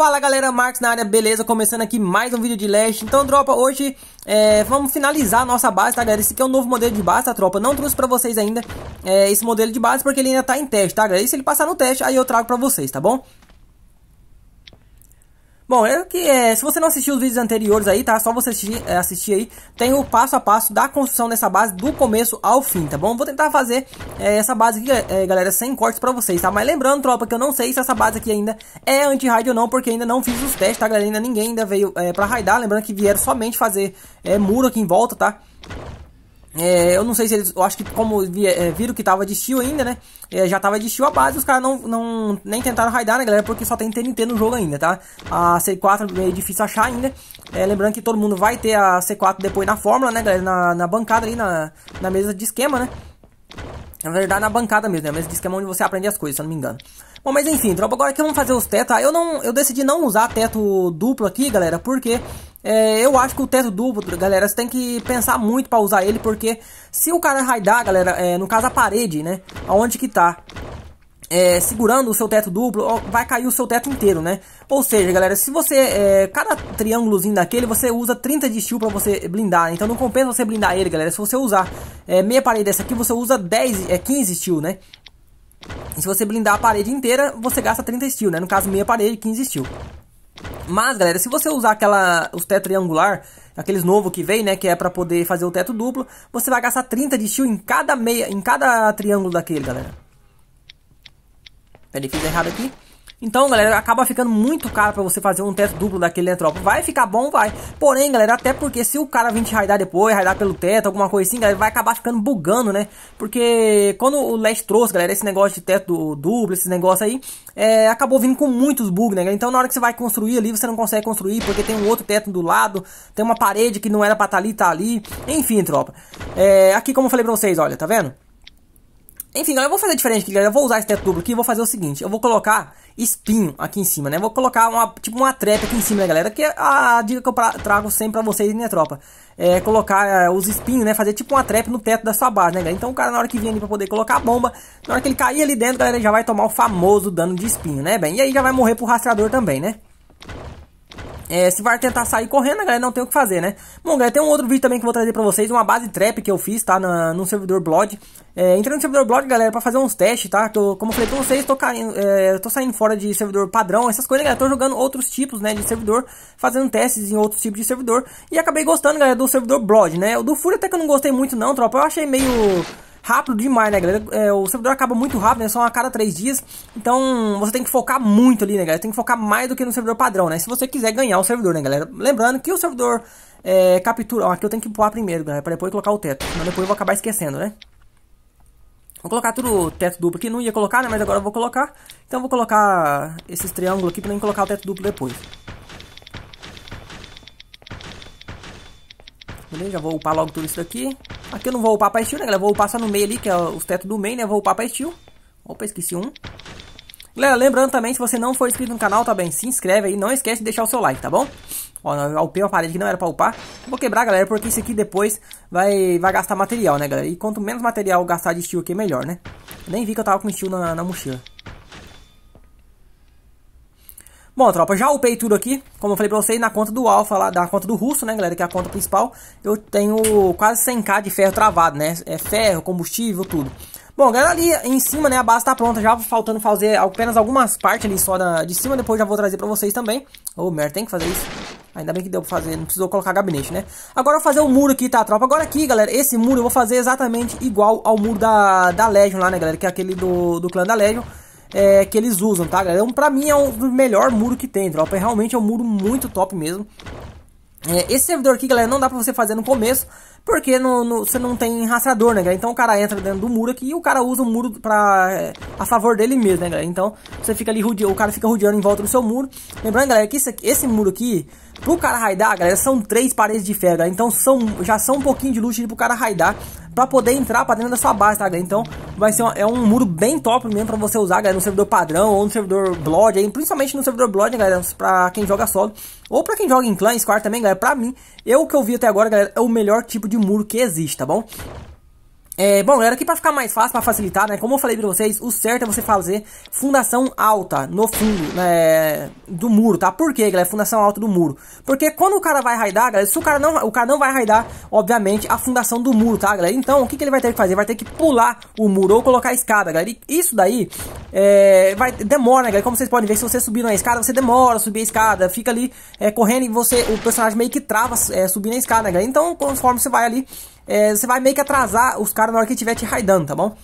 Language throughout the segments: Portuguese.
Fala galera, Marcos na área, beleza? Começando aqui mais um vídeo de Leste. Então, dropa, hoje é, vamos finalizar a nossa base, tá galera? Esse aqui é um novo modelo de base, tá tropa? Não trouxe pra vocês ainda é, esse modelo de base porque ele ainda tá em teste, tá galera? E se ele passar no teste, aí eu trago pra vocês, tá bom? Bom, é que, é, se você não assistiu os vídeos anteriores aí, tá? Só você assistir, é, assistir aí. Tem o passo a passo da construção dessa base do começo ao fim, tá bom? Vou tentar fazer é, essa base aqui, é, galera, sem cortes pra vocês, tá? Mas lembrando, tropa, que eu não sei se essa base aqui ainda é anti-raid ou não, porque ainda não fiz os testes, tá, galera? Ainda ninguém ainda veio é, pra raidar. Lembrando que vieram somente fazer é, muro aqui em volta, tá? É, eu não sei se eles. Eu acho que como via, é, viram que tava de steel ainda, né? É, já tava de steel a base, os caras não, não nem tentaram raidar, né, galera? Porque só tem TNT no jogo ainda, tá? A C4 é meio difícil achar ainda. É, lembrando que todo mundo vai ter a C4 depois na fórmula, né, galera? Na, na bancada ali, na, na mesa de esquema, né? Na verdade, na bancada mesmo, né? Mas diz que é onde você aprende as coisas, se eu não me engano. Bom, mas enfim, tropa, agora que vamos fazer os tetos. eu, não, eu decidi não usar teto duplo aqui, galera, porque é, eu acho que o teto duplo, galera, você tem que pensar muito para usar ele, porque se o cara raidar, galera, é, no caso a parede, né, aonde que tá, é, segurando o seu teto duplo, vai cair o seu teto inteiro, né? Ou seja, galera, se você, é, cada triângulozinho daquele, você usa 30 de steel para você blindar, então não compensa você blindar ele, galera. Se você usar é, meia parede dessa aqui, você usa 10, é, 15 steel, né? E se você blindar a parede inteira, você gasta 30 steel, né? No caso, meia parede, 15 steel. Mas, galera, se você usar aquela, os teto triangular, aqueles novos que vem, né, que é para poder fazer o teto duplo, você vai gastar 30 de steel em cada meia, em cada triângulo daquele, galera. Peraí, fiz errado aqui. Então, galera, acaba ficando muito caro para você fazer um teto duplo daquele eletrópolis. Vai ficar bom, vai. Porém, galera, até porque se o cara vir te raidar depois, raidar pelo teto, alguma coisa assim, galera, vai acabar ficando bugando, né? Porque quando o Les trouxe, galera, esse negócio de teto duplo, esse negócio aí, é, acabou vindo com muitos bugs, né? Então, na hora que você vai construir ali, você não consegue construir porque tem um outro teto do lado, tem uma parede que não era pra estar tá ali, tá ali. Enfim, tropa. É, aqui, como eu falei pra vocês, olha, tá vendo? Enfim, eu vou fazer diferente, galera. Eu vou usar esse teto duplo aqui e vou fazer o seguinte. Eu vou colocar espinho aqui em cima, né? Vou colocar uma, tipo uma trap aqui em cima, né, galera? Que é a dica que eu trago sempre pra vocês, né, tropa? É colocar é, os espinhos, né? Fazer tipo uma trap no teto da sua base, né, galera? Então o cara, na hora que vem ali pra poder colocar a bomba, na hora que ele cair ali dentro, galera, já vai tomar o famoso dano de espinho, né, bem? E aí já vai morrer pro rastreador também, né? É, se vai tentar sair correndo, a né, galera não tem o que fazer, né? Bom, galera, tem um outro vídeo também que eu vou trazer pra vocês, uma base trap que eu fiz, tá? Na, no servidor Blood. É, entrei no servidor Blood, galera, pra fazer uns testes, tá? Tô, como eu falei pra vocês, tô, caindo, é, tô saindo fora de servidor padrão, essas coisas, né, galera. Tô jogando outros tipos, né, de servidor, fazendo testes em outros tipos de servidor. E acabei gostando, galera, do servidor Blood, né? O do Fury até que eu não gostei muito não, tropa. Eu achei meio rápido demais, né, galera? É, o servidor acaba muito rápido, né? só a cada 3 dias. Então, você tem que focar muito ali, né, galera? Tem que focar mais do que no servidor padrão, né? Se você quiser ganhar o servidor, né, galera? Lembrando que o servidor é, captura... Ó, aqui eu tenho que pular primeiro, galera, pra depois colocar o teto. Mas depois eu vou acabar esquecendo, né? Vou colocar tudo o teto duplo aqui. Não ia colocar, né? Mas agora eu vou colocar. Então, vou colocar esses triângulos aqui pra não colocar o teto duplo depois. Beleza? Já vou upar logo tudo isso daqui. Aqui eu não vou upar pra steel, né, galera? Vou upar só no meio ali, que é os tetos do meio, né? Vou upar pra steel. Opa, esqueci um. Galera, lembrando também, se você não for inscrito no canal, tá bem? Se inscreve aí, não esquece de deixar o seu like, tá bom? Ó, eu upei é uma parede que não era pra upar. Vou quebrar, galera, porque isso aqui depois vai, vai gastar material, né, galera? E quanto menos material gastar de steel aqui, melhor, né? Nem vi que eu tava com steel na, na mochila. Bom, tropa, já upei tudo aqui, como eu falei pra vocês, na conta do Alpha, lá, da conta do Russo, né, galera, que é a conta principal, eu tenho quase 100k de ferro travado, né, é ferro, combustível, tudo. Bom, galera, ali em cima, né, a base tá pronta, já faltando fazer apenas algumas partes ali só na, de cima, depois já vou trazer pra vocês também. Ô, oh, merda, tem que fazer isso. Ainda bem que deu pra fazer, não precisou colocar gabinete, né? Agora eu vou fazer o muro aqui, tá, tropa? Agora aqui, galera, esse muro eu vou fazer exatamente igual ao muro da, da Legion lá, né, galera? Que é aquele do, do clã da Legion é, que eles usam, tá, galera? Um então, pra mim é um melhor muro que tem, tropa. É, realmente é um muro muito top mesmo. É, esse servidor aqui, galera, não dá pra você fazer no começo, porque no, no, você não tem rastreador, né, galera? Então o cara entra dentro do muro aqui e o cara usa o muro pra, é, a favor dele mesmo, né, galera? Então você fica ali, rodeando, o cara fica rodeando em volta do seu muro. Lembrando, galera, que esse, esse muro aqui, pro cara raidar, galera, são três paredes de ferro, galera. Tá? Então são, já são um pouquinho de luxo pro cara raidar pra poder entrar pra dentro da sua base, tá, galera? Então vai ser uma, é um muro bem top mesmo pra você usar, galera, no servidor padrão ou no servidor Blood, aí, principalmente no servidor Blood, galera, pra quem joga solo. Ou pra quem joga em clã, squad também, galera, pra mim, eu que eu vi até agora, galera, é o melhor tipo de de muro que existe, tá bom? É, bom, era aqui para ficar mais fácil, para facilitar, né? Como eu falei para vocês, o certo é você fazer fundação alta no fundo né, do muro, tá? Por quê, galera? Fundação alta do muro. Porque quando o cara vai raidar, galera, se o cara não, o cara não vai raidar, obviamente, a fundação do muro, tá, galera? Então, o que, que ele vai ter que fazer? Vai ter que pular o muro ou colocar a escada, galera. E isso daí é, vai, demora, né, galera? Como vocês podem ver, se você subir na escada, você demora a subir a escada, fica ali é, correndo e você, o personagem meio que trava é, subindo a escada, né, galera? Então, conforme você vai ali é, você vai meio que atrasar os caras na hora que estiver te raidando, tá bom?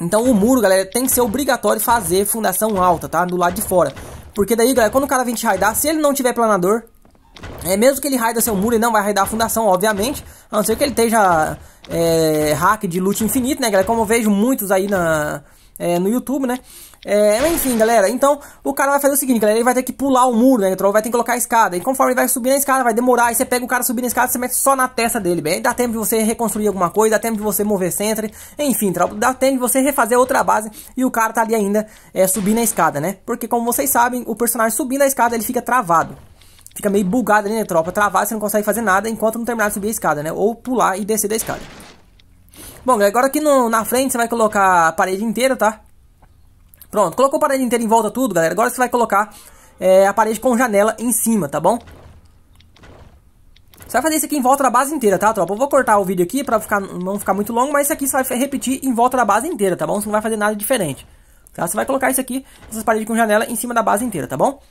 Então o muro, galera, tem que ser obrigatório fazer fundação alta, tá? Do lado de fora. Porque daí, galera, quando o cara vem te raidar, se ele não tiver planador, é mesmo que ele raida seu muro, ele não vai raidar a fundação, obviamente. A não ser que ele esteja é, hack de loot infinito, né, galera? Como eu vejo muitos aí na, é, no YouTube, né? É, enfim, galera, então o cara vai fazer o seguinte, galera, ele vai ter que pular o muro, né? Ele então vai ter que colocar a escada. E conforme ele vai subir na escada, vai demorar. Aí você pega o cara subindo na escada, você mete só na testa dele, bem. Dá tempo de você reconstruir alguma coisa, dá tempo de você mover centro, enfim, dá tempo de você refazer outra base e o cara tá ali ainda é, subindo a escada, né? Porque como vocês sabem, o personagem subindo a escada, ele fica travado fica meio bugado ali, né, tropa? Travado, você não consegue fazer nada enquanto não terminar de subir a escada, né? Ou pular e descer da escada. Bom, agora aqui no, na frente você vai colocar a parede inteira, tá? Pronto, colocou a parede inteira em volta tudo, galera. Agora você vai colocar é, a parede com janela em cima, tá bom? Você vai fazer isso aqui em volta da base inteira, tá, tropa? Eu vou cortar o vídeo aqui pra ficar, não ficar muito longo, mas isso aqui você vai repetir em volta da base inteira, tá bom? Você não vai fazer nada diferente. Tá? Você vai colocar isso aqui, essas paredes com janela, em cima da base inteira, tá bom?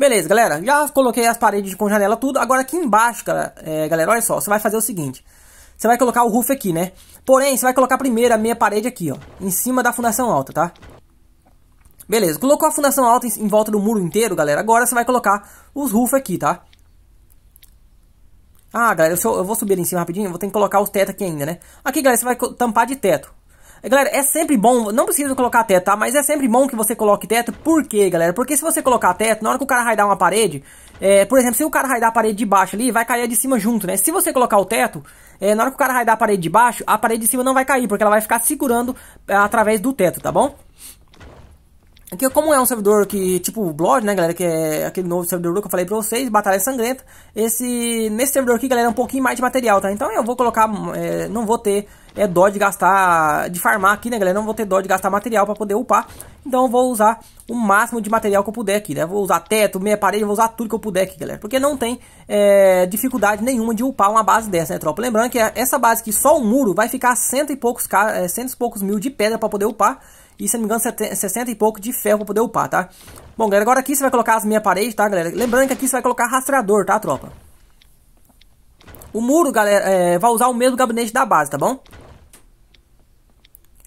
Beleza, galera. Já coloquei as paredes com janela tudo. Agora aqui embaixo, é, galera, olha só. Você vai fazer o seguinte. Você vai colocar o roof aqui, né? Porém, você vai colocar primeiro a meia parede aqui, ó. Em cima da fundação alta, tá? Beleza. Colocou a fundação alta em, em volta do muro inteiro, galera. Agora você vai colocar os roof aqui, tá? Ah, galera, eu, eu vou subir ali em cima rapidinho. Eu vou ter que colocar os tetos aqui ainda, né? Aqui, galera, você vai tampar de teto. É, galera, é sempre bom, não precisa colocar teto, tá? Mas é sempre bom que você coloque teto, por quê, galera? Porque se você colocar teto, na hora que o cara raidar uma parede, é, por exemplo, se o cara raidar a parede de baixo ali, vai cair a de cima junto, né? Se você colocar o teto, é, na hora que o cara raidar a parede de baixo, a parede de cima não vai cair, porque ela vai ficar segurando é, através do teto, tá bom? Aqui, como é um servidor que, tipo o né, galera, que é aquele novo servidor que eu falei pra vocês, Batalha Sangrenta, esse, nesse servidor aqui, galera, é um pouquinho mais de material, tá? Então eu vou colocar, é, não vou ter é dó de gastar, de farmar aqui, né, galera? Não vou ter dó de gastar material para poder upar. Então eu vou usar o máximo de material que eu puder aqui, né? Vou usar teto, meia parede, vou usar tudo que eu puder aqui, galera. Porque não tem é, dificuldade nenhuma de upar uma base dessa, né, tropa? Lembrando que essa base aqui, só um muro, vai ficar cento e poucos, é, cento e poucos mil de pedra para poder upar. E, se não me engano, 60 e pouco de ferro para poder upar, tá? Bom, galera, agora aqui você vai colocar as meia parede, tá, galera? Lembrando que aqui você vai colocar rastreador, tá, tropa? O muro, galera, é, vai usar o mesmo gabinete da base, tá bom?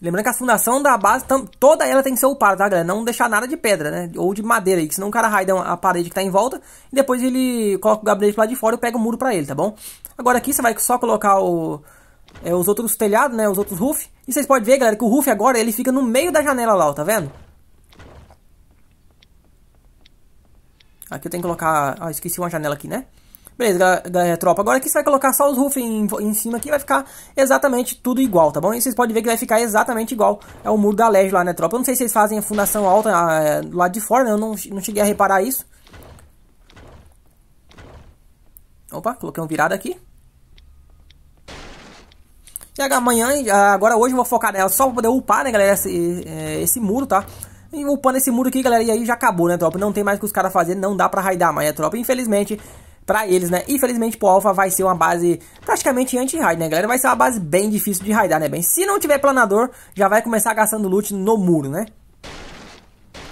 Lembrando que a fundação da base, toda ela tem que ser upada, tá, galera? Não deixar nada de pedra, né? Ou de madeira aí, que senão o cara raida a parede que tá em volta e depois ele coloca o gabinete lá de fora e pega o muro pra ele, tá bom? Agora aqui você vai só colocar o, é, os outros telhados, né? Os outros roof. E vocês podem ver, galera, que o roof agora ele fica no meio da janela lá, ó, tá vendo? Aqui eu tenho que colocar... Ah, esqueci uma janela aqui, né? Beleza, galera, é, tropa. Agora aqui você vai colocar só os roofing em, em, cima aqui vai ficar exatamente tudo igual, tá bom? E vocês podem ver que vai ficar exatamente igual é o muro da LED lá, né, tropa? Eu não sei se vocês fazem a fundação alta a, ah, é, do lado de fora, né? Eu não, não cheguei a reparar isso. Opa, coloquei um virado aqui. E amanhã, ah, agora hoje eu vou focar nela só pra poder upar, né, galera, esse, é, esse muro, tá? E upando esse muro aqui, galera, e aí já acabou, né, tropa? Não tem mais o que os caras fazerem, não dá pra raidar mais, né, tropa? Infelizmente, para eles, né? Infelizmente pro Alpha vai ser uma base praticamente anti-raid, né, galera? Vai ser uma base bem difícil de raidar, né, bem? Se não tiver planador, já vai começar gastando loot no muro, né?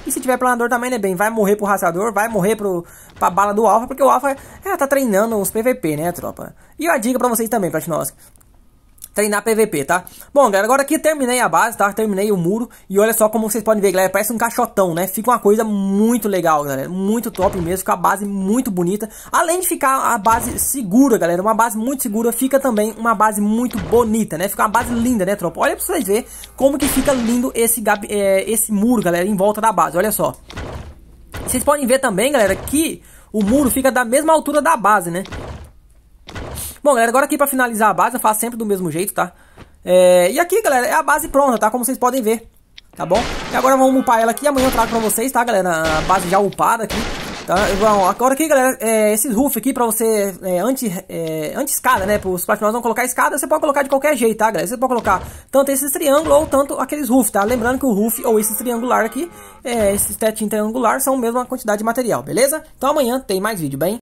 E se tiver planador também, né, bem? Vai morrer pro rastreador, vai morrer pro, pra bala do Alpha, porque o Alpha ela tá treinando os PVP, né, tropa? E uma dica pra vocês também, Platinovski treinar tá PVP, tá? Bom, galera, agora aqui terminei a base, tá? Terminei o muro e olha só como vocês podem ver, galera, parece um caixotão, né? Fica uma coisa muito legal, galera, muito top mesmo, com a base muito bonita. Além de ficar a base segura, galera, uma base muito segura, fica também uma base muito bonita, né? Fica uma base linda, né, tropa? Olha pra vocês verem como que fica lindo esse, é, esse muro, galera, em volta da base, olha só. Vocês podem ver também, galera, que o muro fica da mesma altura da base, né? Bom, galera, agora aqui pra finalizar a base, eu faço sempre do mesmo jeito, tá? É, e aqui, galera, é a base pronta, tá? Como vocês podem ver, tá bom? E agora vamos upar ela aqui, amanhã eu trago pra vocês, tá, galera? A base já upada aqui, tá? Bom, agora aqui, galera, é, esse roof aqui pra você, é, é anti-escada, é, anti né? Os platinados não colocar escada, você pode colocar de qualquer jeito, tá, galera? Você pode colocar tanto esses triângulos ou tanto aqueles roof, tá? Lembrando que o roof ou esses triangular aqui, é, esses tetinhos triangular são a mesma quantidade de material, beleza? Então amanhã tem mais vídeo, bem?